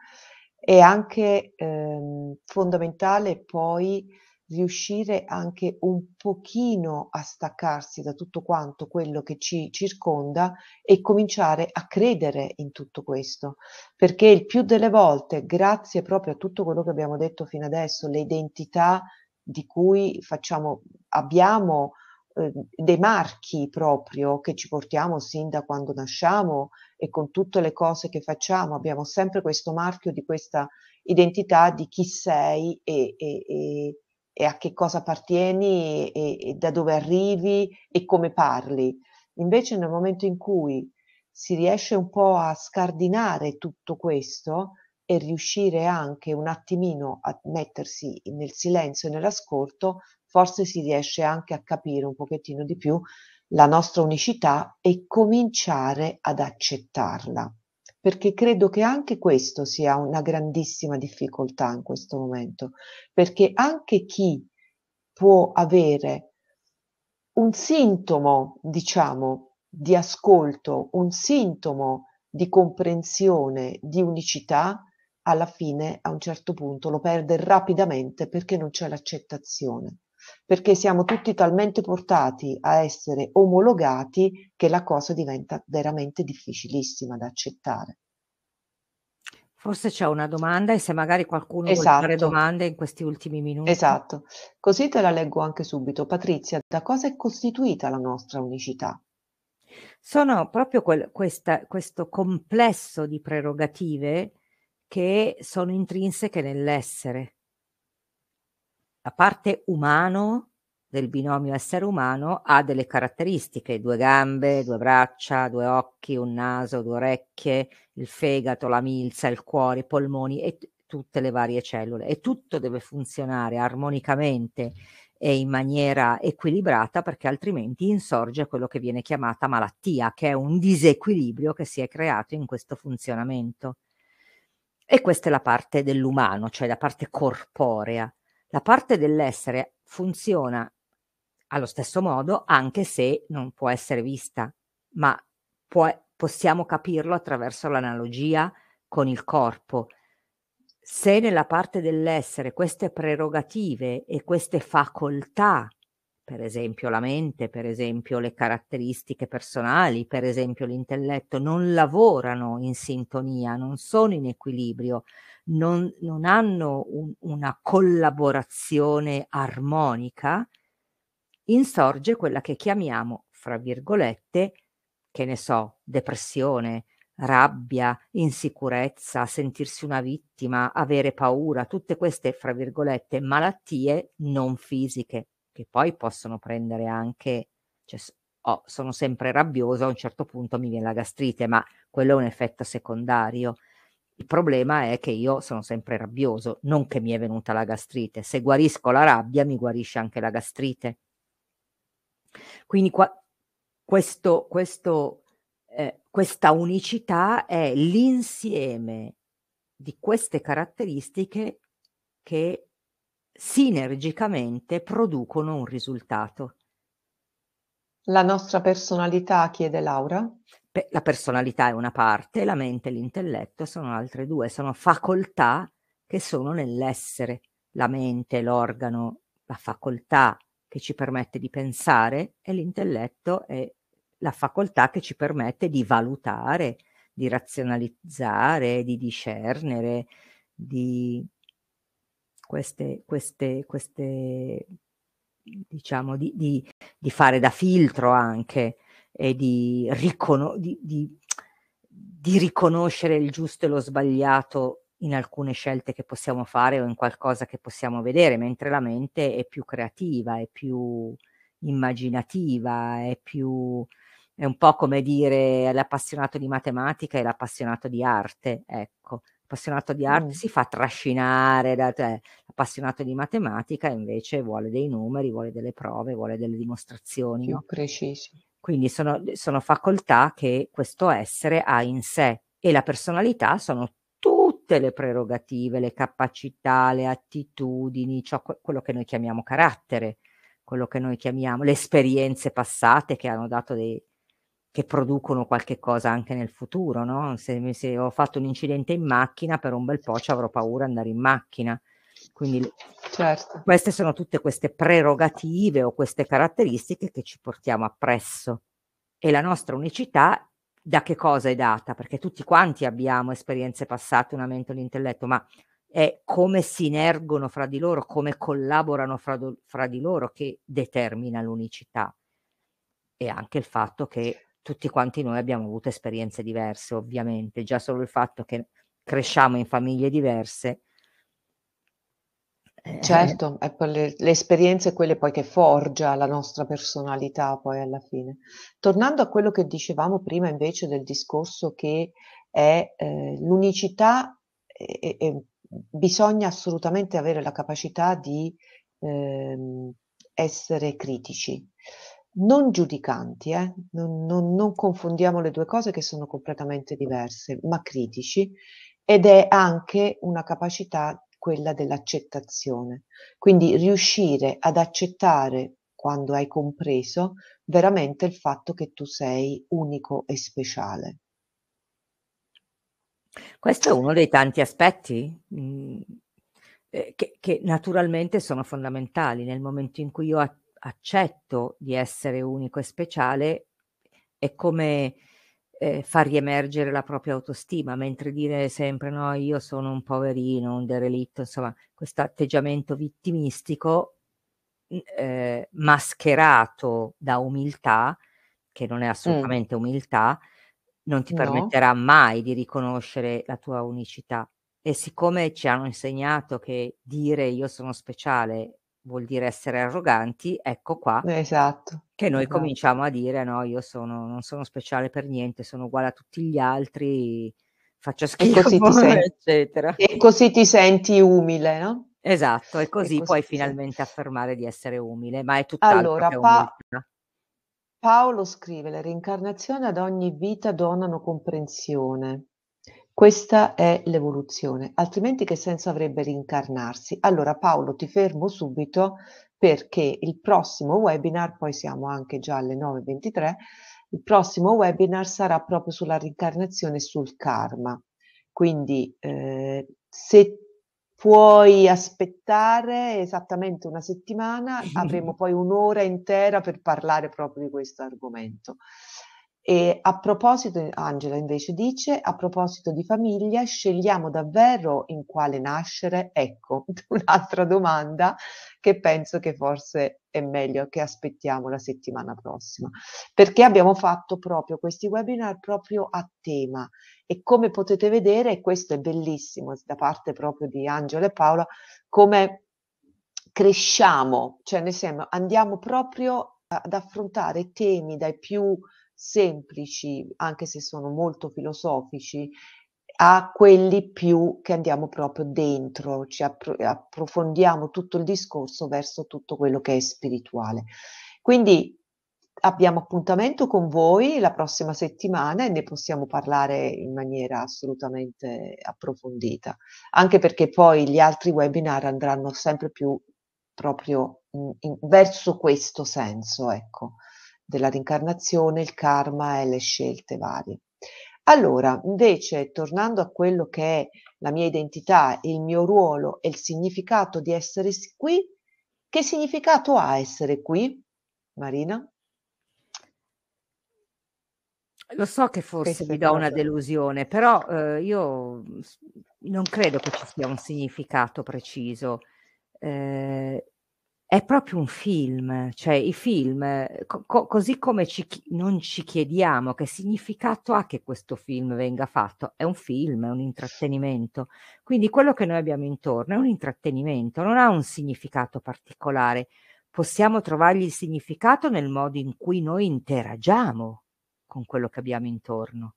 è anche ehm, fondamentale poi riuscire anche un pochino a staccarsi da tutto quanto quello che ci circonda e cominciare a credere in tutto questo, perché il più delle volte, grazie proprio a tutto quello che abbiamo detto fino adesso, le identità di cui facciamo, abbiamo eh, dei marchi proprio che ci portiamo sin da quando nasciamo e con tutte le cose che facciamo, abbiamo sempre questo marchio di questa identità di chi sei e, e, e e a che cosa appartieni e, e da dove arrivi e come parli. Invece nel momento in cui si riesce un po' a scardinare tutto questo e riuscire anche un attimino a mettersi nel silenzio e nell'ascolto, forse si riesce anche a capire un pochettino di più la nostra unicità e cominciare ad accettarla perché credo che anche questo sia una grandissima difficoltà in questo momento, perché anche chi può avere un sintomo, diciamo, di ascolto, un sintomo di comprensione, di unicità, alla fine a un certo punto lo perde rapidamente perché non c'è l'accettazione perché siamo tutti talmente portati a essere omologati che la cosa diventa veramente difficilissima da accettare. Forse c'è una domanda e se magari qualcuno esatto. vuole fare esatto. domande in questi ultimi minuti. Esatto, così te la leggo anche subito. Patrizia, da cosa è costituita la nostra unicità? Sono proprio quel, questa, questo complesso di prerogative che sono intrinseche nell'essere la parte umano del binomio essere umano ha delle caratteristiche, due gambe, due braccia, due occhi, un naso, due orecchie, il fegato, la milza, il cuore, i polmoni e t- tutte le varie cellule e tutto deve funzionare armonicamente e in maniera equilibrata perché altrimenti insorge quello che viene chiamata malattia, che è un disequilibrio che si è creato in questo funzionamento. E questa è la parte dell'umano, cioè la parte corporea. La parte dell'essere funziona allo stesso modo anche se non può essere vista, ma può, possiamo capirlo attraverso l'analogia con il corpo. Se nella parte dell'essere queste prerogative e queste facoltà per esempio la mente, per esempio le caratteristiche personali, per esempio l'intelletto, non lavorano in sintonia, non sono in equilibrio, non, non hanno un, una collaborazione armonica, insorge quella che chiamiamo, fra virgolette, che ne so, depressione, rabbia, insicurezza, sentirsi una vittima, avere paura, tutte queste, fra virgolette, malattie non fisiche, che poi possono prendere anche, cioè, oh, sono sempre rabbiosa, a un certo punto mi viene la gastrite, ma quello è un effetto secondario. Il problema è che io sono sempre rabbioso, non che mi è venuta la gastrite. Se guarisco la rabbia, mi guarisce anche la gastrite. Quindi qua, questo, questo, eh, questa unicità è l'insieme di queste caratteristiche che sinergicamente producono un risultato. La nostra personalità, chiede Laura la personalità è una parte, la mente e l'intelletto sono altre due, sono facoltà che sono nell'essere. La mente, l'organo, la facoltà che ci permette di pensare e l'intelletto è la facoltà che ci permette di valutare, di razionalizzare, di discernere, di queste, queste, queste diciamo, di, di, di fare da filtro anche e di, ricono- di, di, di riconoscere il giusto e lo sbagliato in alcune scelte che possiamo fare o in qualcosa che possiamo vedere, mentre la mente è più creativa, è più immaginativa, è più è un po' come dire l'appassionato di matematica e l'appassionato di arte, ecco. L'appassionato di arte mm. si fa trascinare da te, cioè, l'appassionato di matematica invece vuole dei numeri, vuole delle prove, vuole delle dimostrazioni. Più no? precisi. Quindi sono, sono facoltà che questo essere ha in sé e la personalità sono tutte le prerogative, le capacità, le attitudini, ciò, quello che noi chiamiamo carattere, quello che noi chiamiamo le esperienze passate che hanno dato dei, che producono qualche cosa anche nel futuro, no? se, se, ho fatto un incidente in macchina, per un bel po' ci avrò paura di andare in macchina. Quindi certo. queste sono tutte queste prerogative o queste caratteristiche che ci portiamo appresso. E la nostra unicità da che cosa è data? Perché tutti quanti abbiamo esperienze passate, una mente, un intelletto, ma è come si inergono fra di loro, come collaborano fra, do, fra di loro che determina l'unicità. E anche il fatto che tutti quanti noi abbiamo avuto esperienze diverse, ovviamente, già solo il fatto che cresciamo in famiglie diverse eh, certo, è per le, le, esperienze quelle poi che forgia la nostra personalità poi alla fine. Tornando a quello che dicevamo prima invece del discorso che è eh, l'unicità, e, e bisogna assolutamente avere la capacità di eh, essere critici, non giudicanti, eh? non, non, non confondiamo le due cose che sono completamente diverse, ma critici ed è anche una capacità quella dell'accettazione. Quindi riuscire ad accettare, quando hai compreso, veramente il fatto che tu sei unico e speciale. Questo è uno dei tanti aspetti mh, mm, eh, che, che, naturalmente sono fondamentali nel momento in cui io accetto di essere unico e speciale, è come eh, far riemergere la propria autostima, mentre dire sempre no, io sono un poverino, un derelitto, insomma, questo atteggiamento vittimistico eh, mascherato da umiltà, che non è mm. assolutamente mm. umiltà, non ti permetterà no. mai di riconoscere la tua unicità. E siccome ci hanno insegnato che dire io sono speciale vuol dire essere arroganti, ecco qua. Eh, esatto. Che noi esatto. cominciamo a dire, no, io sono, non sono speciale per niente, sono uguale a tutti gli altri, faccio schifo, così eccetera. E così ti senti umile, no? Esatto, e così, e così puoi finalmente affermare di essere umile, ma è tutt'altro allora, pa- Paolo scrive, le reincarnazioni ad ogni vita donano comprensione. Questa è l'evoluzione, altrimenti che senso avrebbe rincarnarsi? Allora Paolo ti fermo subito perché il prossimo webinar, poi siamo anche già alle 9.23, il prossimo webinar sarà proprio sulla rincarnazione e sul karma. Quindi eh, se puoi aspettare esattamente una settimana, avremo poi un'ora intera per parlare proprio di questo argomento. E a proposito, Angela invece dice, a proposito di famiglia, scegliamo davvero in quale nascere? Ecco, un'altra domanda che penso che forse è meglio che aspettiamo la settimana prossima, perché abbiamo fatto proprio questi webinar proprio a tema e come potete vedere, questo è bellissimo da parte proprio di Angela e Paola, come cresciamo, cioè nel senso andiamo proprio ad affrontare temi dai più semplici, anche se sono molto filosofici, a quelli più che andiamo proprio dentro, ci appro- approfondiamo tutto il discorso verso tutto quello che è spirituale. Quindi abbiamo appuntamento con voi la prossima settimana e ne possiamo parlare in maniera assolutamente approfondita, anche perché poi gli altri webinar andranno sempre più proprio in, in, verso questo senso, ecco della rincarnazione, il karma e le scelte varie. Allora, invece, tornando a quello che è la mia identità, il mio ruolo e il significato di essere qui, che significato ha essere qui, Marina? Lo so che forse vi do una delusione, però eh, io non credo che ci sia un significato preciso. Eh, è proprio un film, cioè i film, co- così come ci chi- non ci chiediamo che significato ha che questo film venga fatto, è un film, è un intrattenimento. Quindi quello che noi abbiamo intorno è un intrattenimento, non ha un significato particolare. Possiamo trovargli il significato nel modo in cui noi interagiamo con quello che abbiamo intorno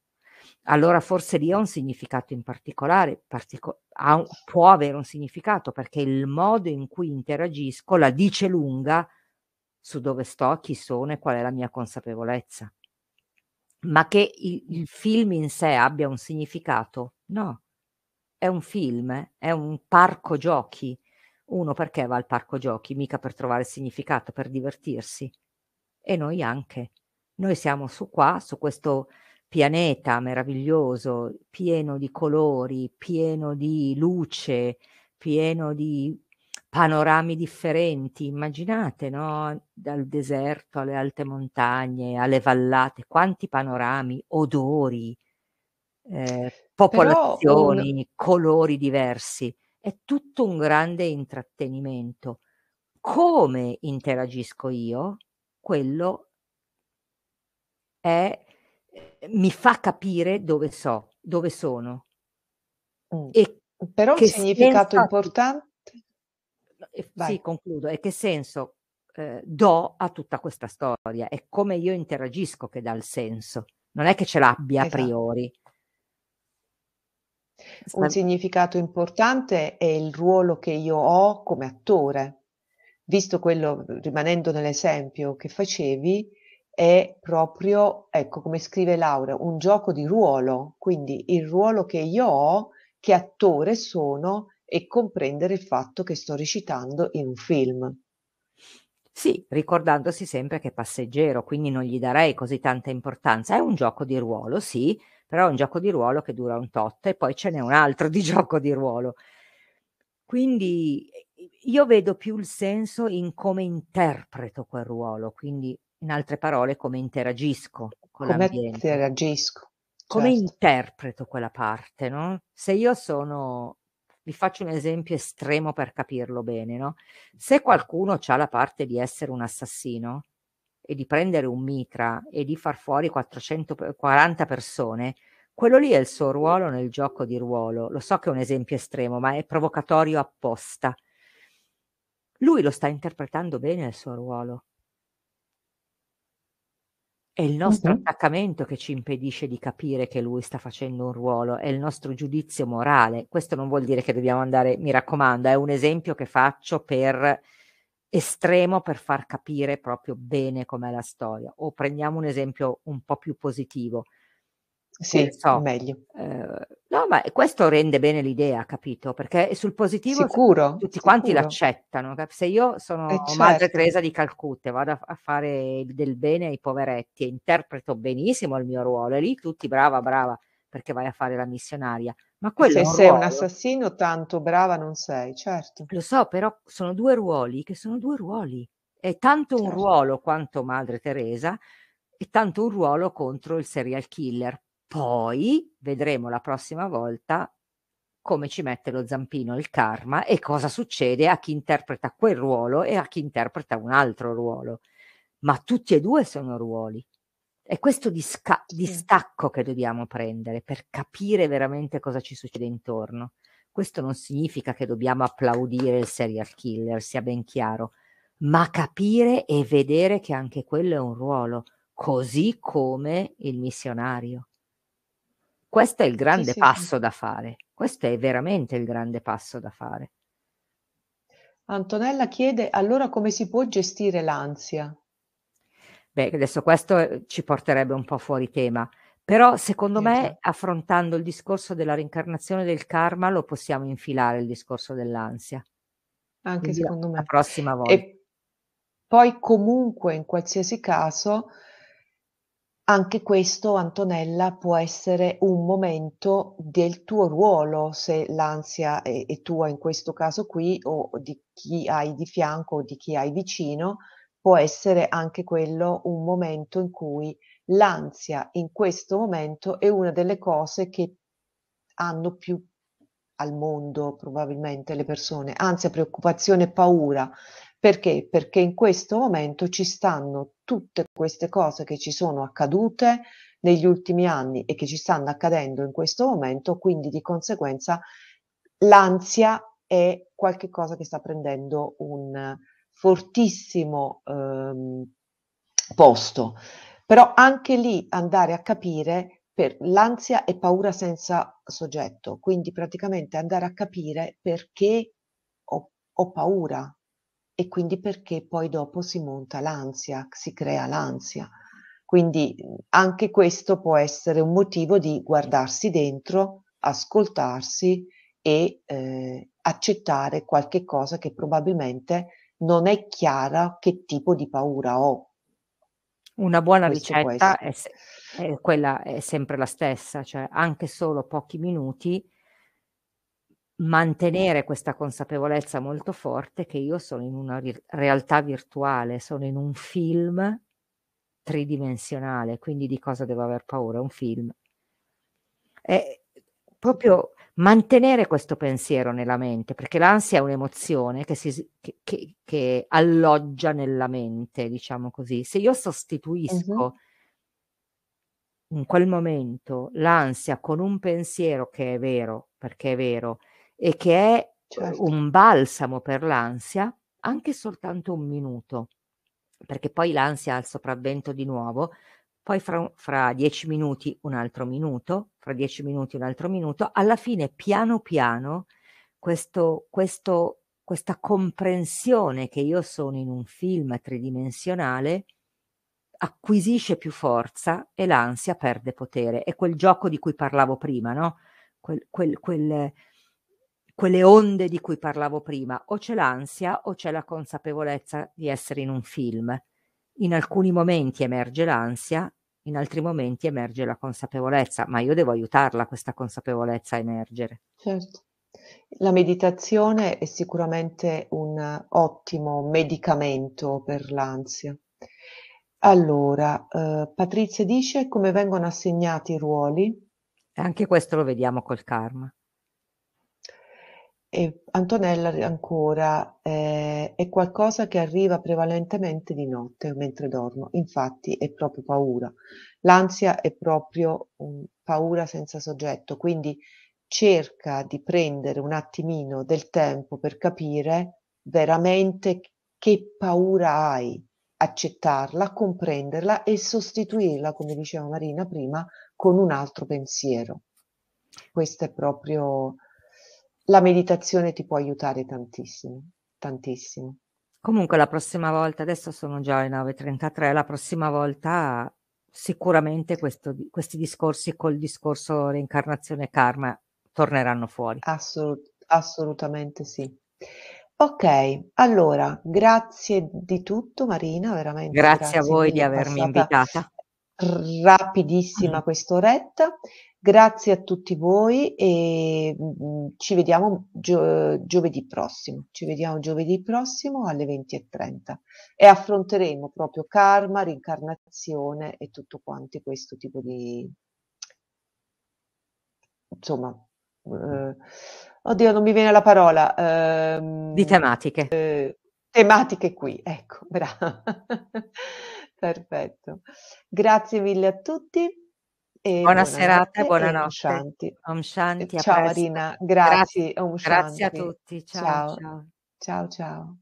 allora forse lì ha un significato in particolare, partico- un, può avere un significato perché il modo in cui interagisco la dice lunga su dove sto, chi sono e qual è la mia consapevolezza. Ma che il, il film in sé abbia un significato? No, è un film, è un parco giochi. Uno perché va al parco giochi? Mica per trovare significato, per divertirsi. E noi anche. Noi siamo su qua, su questo pianeta meraviglioso, pieno di colori, pieno di luce, pieno di panorami differenti. Immaginate, no? Dal deserto alle alte montagne, alle vallate, quanti panorami, odori, eh, popolazioni, un... colori diversi. È tutto un grande intrattenimento. Come interagisco io? Quello è Ehm, mi fa capire dove so, dove sono. Mm. E Però un significato senso... importante. Vai. Sì, concludo. E che senso eh, do a tutta questa storia? È come io interagisco che dà il senso. Non è che ce l'abbia esatto. a priori. Un significato importante è il ruolo che io ho come attore. Visto quello, rimanendo nell'esempio che facevi, è proprio, ecco come scrive Laura, un gioco di ruolo, quindi il ruolo che io ho, che attore sono e comprendere il fatto che sto recitando in un film. Sì, ricordandosi sempre che è passeggero, quindi non gli darei così tanta importanza. È un gioco di ruolo, sì, però è un gioco di ruolo che dura un tot e poi ce n'è un altro di gioco di ruolo. Quindi io vedo più il senso in come interpreto quel ruolo, quindi in altre parole, come interagisco con come l'ambiente. Come interagisco. Come certo. interpreto quella parte, no? Se io sono vi faccio un esempio estremo per capirlo bene, no? Se qualcuno ha la parte di essere un assassino e di prendere un mitra e di far fuori 440 persone, quello lì è il suo ruolo nel gioco di ruolo. Lo so che è un esempio estremo, ma è provocatorio apposta. Lui lo sta interpretando bene il suo ruolo. È il nostro Mh-mh. attaccamento che ci impedisce di capire che lui sta facendo un ruolo, è il nostro giudizio morale. Questo non vuol dire che dobbiamo andare, mi raccomando, è un esempio che faccio per estremo per far capire proprio bene com'è la storia. O prendiamo un esempio un po' più positivo. Sì, so. meglio. Eh, no, ma questo rende bene l'idea, capito? Perché sul positivo sicuro, tutti sicuro. quanti l'accettano. Se io sono eh, certo. Madre Teresa di Calcutta e vado a fare del bene ai poveretti e interpreto benissimo il mio ruolo, e lì tutti brava, brava, perché vai a fare la missionaria. Ma quello se un sei ruolo. un assassino, tanto brava non sei, certo. Lo so, però sono due ruoli che sono due ruoli. È tanto certo. un ruolo quanto Madre Teresa, e tanto un ruolo contro il serial killer poi vedremo la prossima volta come ci mette lo zampino il karma e cosa succede a chi interpreta quel ruolo e a chi interpreta un altro ruolo. Ma tutti e due sono ruoli. È questo disca- distacco che dobbiamo prendere per capire veramente cosa ci succede intorno. Questo non significa che dobbiamo applaudire il serial killer, sia ben chiaro, ma capire e vedere che anche quello è un ruolo, così come il missionario. Questo è il grande sì, sì. passo da fare, questo è veramente il grande passo da fare. Antonella chiede allora come si può gestire l'ansia? Beh, adesso questo eh, ci porterebbe un po' fuori tema, però secondo sì, eh, me affrontando il discorso della reincarnazione del karma lo possiamo infilare il discorso dell'ansia. Anche Quindi secondo la, me. La prossima volta. E poi comunque in qualsiasi caso anche questo, Antonella, può essere un momento del tuo ruolo, se l'ansia è, è tua in questo caso qui, o di chi hai di fianco o di chi hai vicino, può essere anche quello un momento in cui l'ansia in questo momento è una delle cose che hanno più al mondo probabilmente le persone, ansia, preoccupazione, paura, perché? Perché in questo momento ci stanno tutte queste cose che ci sono accadute negli ultimi anni e che ci stanno accadendo in questo momento, quindi di conseguenza l'ansia è qualcosa che sta prendendo un fortissimo ehm, posto. Però anche lì andare a capire per l'ansia e paura senza soggetto, quindi praticamente andare a capire perché ho, ho paura, e quindi perché poi dopo si monta l'ansia, si crea l'ansia. Quindi mhmm, anche questo può essere un motivo di guardarsi dentro, ascoltarsi e eh, accettare qualche cosa che probabilmente non è chiara che tipo di paura ho. Una buona questo ricetta è, è, quella è sempre la stessa, cioè anche solo pochi minuti mantenere questa consapevolezza molto forte che io sono in una ri- realtà virtuale, sono in un film tridimensionale, quindi di cosa devo aver paura? È un film. È proprio mantenere questo pensiero nella mente, perché l'ansia è un'emozione che, si, che, che, che alloggia nella mente, diciamo così. Se io sostituisco uh-huh in quel momento l'ansia con un pensiero che è vero, perché è vero, e che è certo. un balsamo per l'ansia, anche soltanto un minuto, perché poi l'ansia ha il sopravvento di nuovo, poi fra, fra, dieci minuti un altro minuto, fra dieci minuti un altro minuto, alla fine piano piano questo, questo, questa comprensione che io sono in un film tridimensionale acquisisce più forza e l'ansia perde potere. È quel gioco di cui parlavo prima, no? Quel, quel, quel, quelle onde di cui parlavo prima, o c'è l'ansia o c'è la consapevolezza di essere in un film. In alcuni momenti emerge l'ansia, in altri momenti emerge la consapevolezza, ma io devo aiutarla questa consapevolezza a emergere. Certo. La meditazione è sicuramente un ottimo medicamento per l'ansia. Allora, eh, Patrizia dice come vengono assegnati i ruoli. Anche questo lo vediamo col karma. E Antonella ancora eh, è qualcosa che arriva prevalentemente di notte mentre dormo, infatti è proprio paura. L'ansia è proprio um, paura senza soggetto, quindi cerca di prendere un attimino del tempo per capire veramente che paura hai, accettarla, comprenderla e sostituirla, come diceva Marina prima, con un altro pensiero. Questo è proprio la meditazione ti può aiutare tantissimo, tantissimo. Comunque la prossima volta, adesso sono già le 9.33, la prossima volta sicuramente questo, questi discorsi col discorso reincarnazione karma torneranno fuori. Assolut- assolutamente sì. Ok, allora grazie di tutto Marina, veramente. Grazie, grazie a voi di avermi passata, invitata rapidissima mm. quest'oretta. Grazie a tutti voi e mm, mm, ci vediamo gio- giovedì prossimo. Ci vediamo giovedì prossimo alle 20.30 e affronteremo proprio karma, rincarnazione e tutto quanto questo tipo di... insomma... Eh, oddio, non mi viene la parola. Eh, di tematiche. Eh, tematiche qui, ecco, bravo. Perfetto. Grazie mille a tutti. E buona serata e buonanotte. Om, om Shanti. ciao presto. Rina, grazie. Grazie, grazie a tutti. ciao. ciao ciao. ciao.